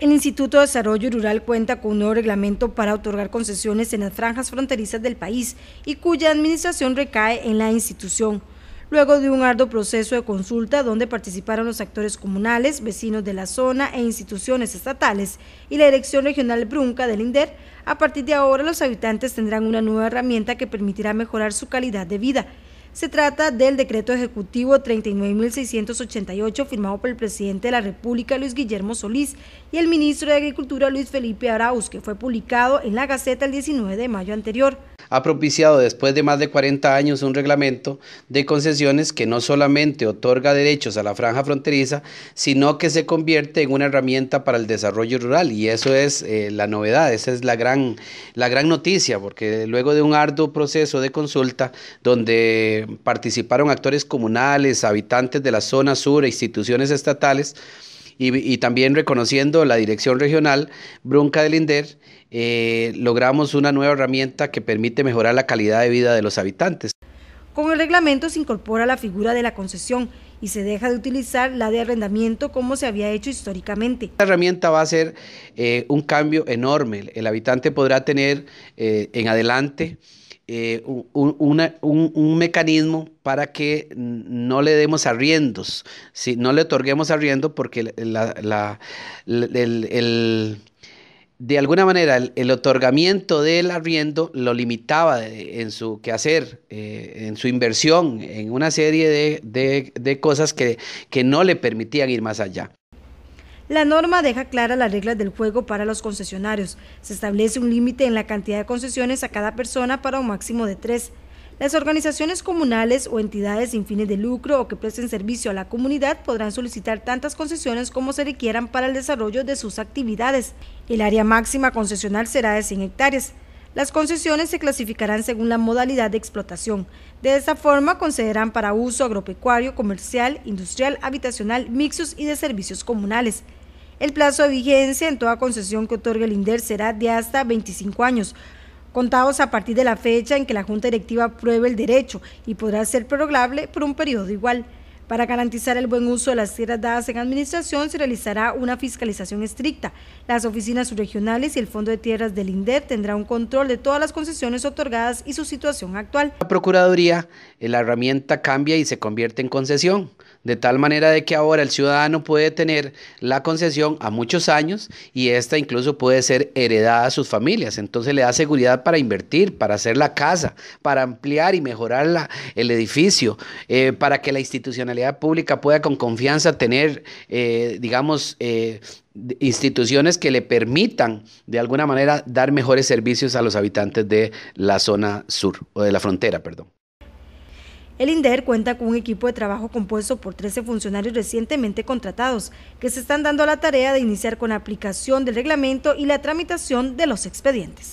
El Instituto de Desarrollo Rural cuenta con un nuevo reglamento para otorgar concesiones en las franjas fronterizas del país y cuya administración recae en la institución. Luego de un arduo proceso de consulta donde participaron los actores comunales, vecinos de la zona e instituciones estatales y la Dirección Regional Brunca del INDER, a partir de ahora los habitantes tendrán una nueva herramienta que permitirá mejorar su calidad de vida se trata del decreto ejecutivo 39.688 firmado por el presidente de la República Luis Guillermo Solís y el ministro de Agricultura Luis Felipe Arauz, que fue publicado en la Gaceta el 19 de mayo anterior. Ha propiciado después de más de 40 años un reglamento de concesiones que no solamente otorga derechos a la franja fronteriza, sino que se convierte en una herramienta para el desarrollo rural y eso es eh, la novedad, esa es la gran, la gran noticia, porque luego de un arduo proceso de consulta donde participaron actores comunales, habitantes de la zona sur instituciones estatales. Y, también reconociendo la dirección regional Brunca del Inder, eh, logramos una nueva herramienta que permite mejorar la calidad de vida de los habitantes. Con el reglamento se incorpora la figura de la concesión y se deja de utilizar la de arrendamiento como se había hecho históricamente. Esta herramienta va a ser eh, un cambio enorme. El habitante podrá tener eh, en adelante eh, un, mecanismo para que no le demos arriendos, si no le otorguemos arriendo porque el, de alguna manera el, otorgamiento del arriendo lo limitaba en su quehacer, eh, en su inversión, en una serie de, de cosas que, que no le permitían ir más allá. La norma deja clara las reglas del juego para los concesionarios. Se establece un límite en la cantidad de concesiones a cada persona para un máximo de tres. Las organizaciones comunales o entidades sin fines de lucro o que presten servicio a la comunidad podrán solicitar tantas concesiones como se requieran para el desarrollo de sus actividades. El área máxima concesional será de 100 hectáreas. Las concesiones se clasificarán según la modalidad de explotación. De esta forma, concederán para uso agropecuario, comercial, industrial, habitacional, mixtos y de servicios comunales. El plazo de vigencia en toda concesión que otorgue el INDER será de hasta 25 años contados a partir de la fecha en que la Junta Directiva apruebe el derecho y podrá ser prorrogable por un periodo igual. Para garantizar el buen uso de las tierras dadas en administración, se realizará una fiscalización estricta. Las oficinas regionales y el Fondo de Tierras del INDER tendrá un control de todas las concesiones otorgadas y su situación actual. La Procuraduría, eh, la herramienta cambia y se convierte en concesión de tal manera de que ahora el ciudadano puede tener la concesión a muchos años y esta incluso puede ser heredada a sus familias. Entonces le da seguridad para invertir, para hacer la casa, para ampliar y mejorar el edificio, eh, para que la institucionalidad pública pueda con confianza tener, eh, digamos, eh, instituciones que le permitan de alguna manera dar mejores servicios a los habitantes de la zona sur o de la frontera, perdón. El INDER cuenta con un equipo de trabajo compuesto por 13 funcionarios recientemente contratados, que se están dando la tarea de iniciar con la aplicación del reglamento y la tramitación de los expedientes.